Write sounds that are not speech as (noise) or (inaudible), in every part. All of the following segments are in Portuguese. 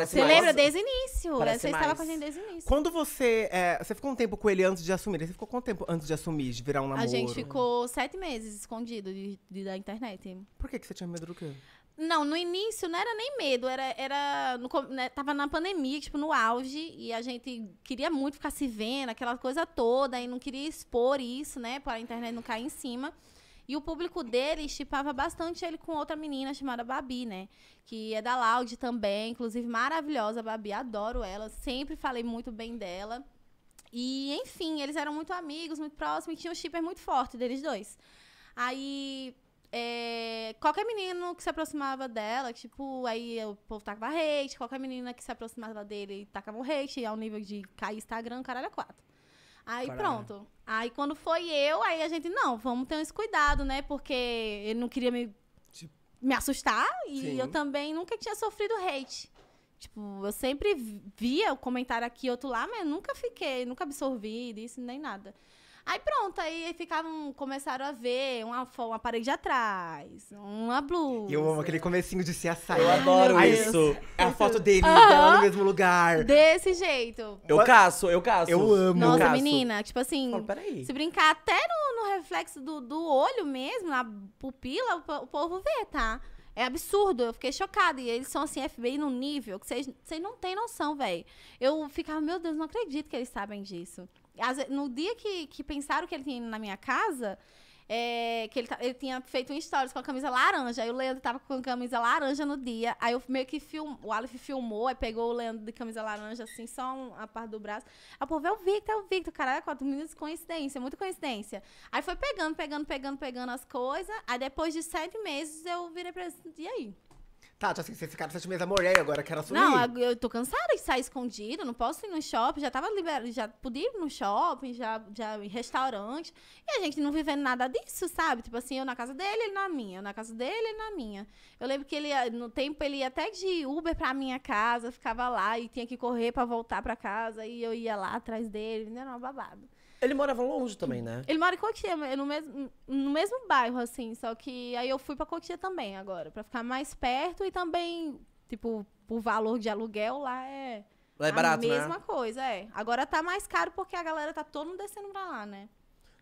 Você lembra desde o início? você estava com a gente desde o início. Quando você. É, você ficou um tempo com ele antes de assumir? Você ficou quanto tempo antes de assumir, de virar um namoro? A gente ficou sete meses escondido de, de, da internet. Por que, que você tinha medo do quê? Não, no início não era nem medo, era. era no, né, tava na pandemia, tipo, no auge, e a gente queria muito ficar se vendo, aquela coisa toda, e não queria expor isso, né, para a internet não cair em cima. E o público dele chipava bastante ele com outra menina chamada Babi, né? Que é da Loud também, inclusive maravilhosa a Babi, adoro ela, sempre falei muito bem dela. E, enfim, eles eram muito amigos, muito próximos, e tinha um shipper muito forte deles dois. Aí, é, qualquer menino que se aproximava dela, tipo, aí o povo tacava hate, qualquer menina que se aproximava dele tacava um hate, ao nível de cair Instagram, caralho, é quatro. Aí Caralho. pronto. Aí quando foi eu, aí a gente, não, vamos ter esse cuidado, né? Porque ele não queria me, tipo me assustar e Sim. eu também nunca tinha sofrido hate. Tipo, eu sempre via o comentário aqui, outro lá, mas eu nunca fiquei, nunca absorvi disso, nem nada. Aí pronto, aí ficavam, começaram a ver uma, uma parede atrás, uma blusa. Eu amo aquele comecinho de se assar. Eu adoro Ai, isso. É a foto dele, dela no mesmo lugar. Desse jeito. Eu caço, eu caço. Eu amo. Nossa, eu menina, tipo assim, peraí. se brincar até no, no reflexo do, do olho mesmo, na pupila, o, o povo vê, tá? É absurdo, eu fiquei chocada. E eles são assim, FBI num nível que vocês não têm noção, velho. Eu ficava, meu Deus, não acredito que eles sabem disso no dia que, que pensaram que ele tinha ido na minha casa, é, que ele, ele, tinha feito um stories com a camisa laranja. Aí o Leandro tava com a camisa laranja no dia. Aí eu meio que film, o Aleph filmou, aí pegou o Leandro de camisa laranja, assim, só um, a parte do braço. Aí, pô, é o Victor, é o Victor. Caralho, é quatro minutos, coincidência, muita coincidência. Aí foi pegando, pegando, pegando, pegando as coisas. Aí depois de sete meses eu virei pra ele, e aí? Tá, assim, vocês ficaram sete meses amorei agora, quero assumir. Não, eu tô cansada de sair escondida, não posso ir no shopping, já tava liberado, já podia ir no shopping, já, já em restaurante. E a gente não vivendo nada disso, sabe? Tipo assim, eu na casa dele, ele na minha, eu na casa dele, ele na minha. Eu lembro que ele, ah, no tempo, ele ia até de Uber pra minha casa, ficava lá e tinha que correr pra voltar pra casa, e eu ia lá atrás dele, não era uma babada. Ele morava longe também, né? Ele mora em Cotia, é no mesmo, no mesmo bairro, assim. Só que aí eu fui pra Cotia também agora, pra ficar mais perto e também, tipo, o valor de aluguel lá é. Lá é barato, a né? mesma né? coisa, é. Agora tá mais caro porque a galera tá todo mundo descendo pra lá, né?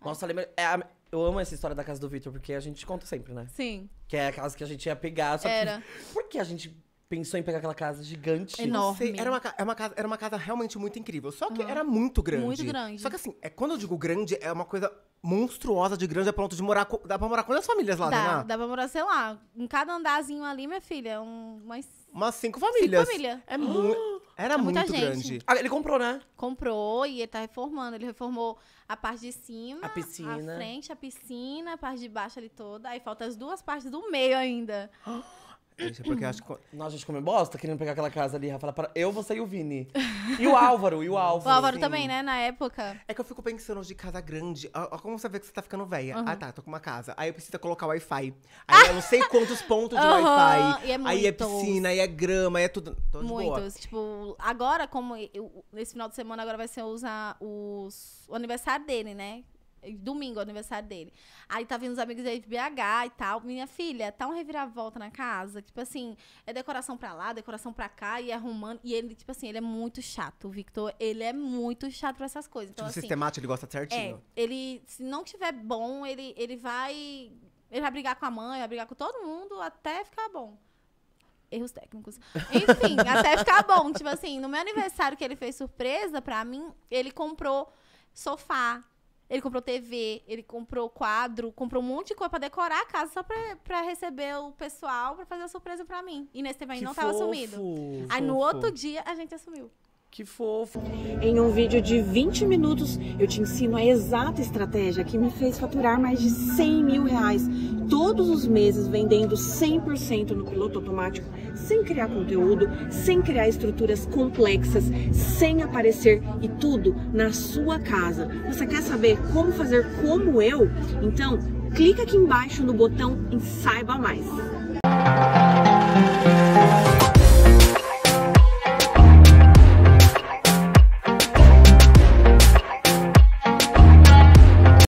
Nossa, lembra. É a... Eu amo essa história da casa do Victor, porque a gente conta sempre, né? Sim. Que é a casa que a gente ia pegar, só Era. que. Por que a gente pensou em pegar aquela casa gigante. É enorme. Sei, era, uma, era, uma casa, era uma casa realmente muito incrível. Só que uhum. era muito grande. Muito grande. Só que assim, é, quando eu digo grande, é uma coisa monstruosa de grande a ponto de morar. Dá pra morar quantas famílias lá, dá, né? Dá pra morar, sei lá, em cada andazinho ali, minha filha, um, umas. Umas cinco famílias. Cinco famílias. É muito. (gasps) Era é muito grande. Ah, ele comprou, né? Comprou e ele tá reformando. Ele reformou a parte de cima, a piscina. A frente, a piscina, a parte de baixo ali toda. Aí falta as duas partes do meio ainda. (gasps) Gente, é porque acho (clears throat) que. Nossa, a gente come bosta querendo pegar aquela casa ali, Rafa. Para... Eu, você e o Vini. E o Álvaro, e o Álvaro. (laughs) O Álvaro assim. também, né? Na época. É que eu fico pensando de casa grande. Olha como você vê que você tá ficando velha. Uhum. Ah, tá, tô com uma casa. Aí eu preciso colocar Wi-Fi. Aí eu não sei quantos pontos de uhum. Wi-Fi. É aí é piscina, aí é grama, aí é tudo. Tô muitos. Tipo, agora, como eu, nesse final de semana, agora vai ser usar os, o aniversário dele, né? Domingo, aniversário dele. Aí tá vindo os amigos aí de BH e tal. Minha filha, tá um reviravolta na casa. Tipo assim, é decoração pra lá, decoração pra cá, e arrumando. E ele, tipo assim, ele é muito chato. O Victor, ele é muito chato pra essas coisas. Então, tipo, assim, sistemático, ele gosta certinho. É, ele, se não tiver bom, ele, ele vai. Ele vai brigar com a mãe, vai brigar com todo mundo até ficar bom erros técnicos. Enfim, (laughs) até ficar bom. Tipo assim, no meu aniversário que ele fez surpresa pra mim, ele comprou sofá, ele comprou TV, ele comprou quadro, comprou um monte de coisa pra decorar a casa só pra, pra receber o pessoal pra fazer a surpresa pra mim. E nesse tempo aí que não fofo, tava assumido. Aí no outro dia a gente assumiu. Que fofo! Em um vídeo de 20 minutos, eu te ensino a exata estratégia que me fez faturar mais de 100 mil reais todos os meses vendendo 100% no piloto automático, sem criar conteúdo, sem criar estruturas complexas, sem aparecer e tudo na sua casa. Você quer saber como fazer como eu? Então, clica aqui embaixo no botão e saiba mais. Música